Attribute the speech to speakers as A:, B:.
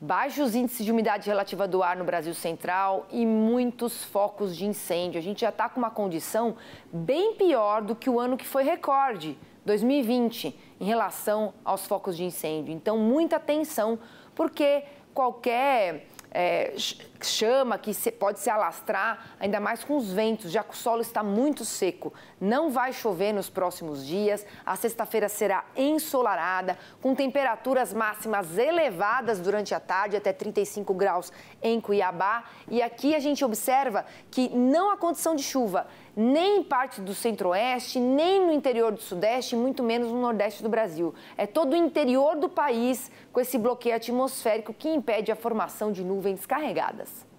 A: baixos índices de umidade relativa do ar no Brasil Central e muitos focos de incêndio. A gente já está com uma condição bem pior do que o ano que foi recorde, 2020, em relação aos focos de incêndio. Então, muita atenção, porque qualquer é, chama, que pode se alastrar, ainda mais com os ventos, já que o solo está muito seco. Não vai chover nos próximos dias. A sexta-feira será ensolarada, com temperaturas máximas elevadas durante a tarde, até 35 graus em Cuiabá. E aqui a gente observa que não há condição de chuva, nem em parte do centro-oeste, nem no interior do sudeste, muito menos no nordeste do Brasil. É todo o interior do país com esse bloqueio atmosférico que impede a formação de nuvens carregadas.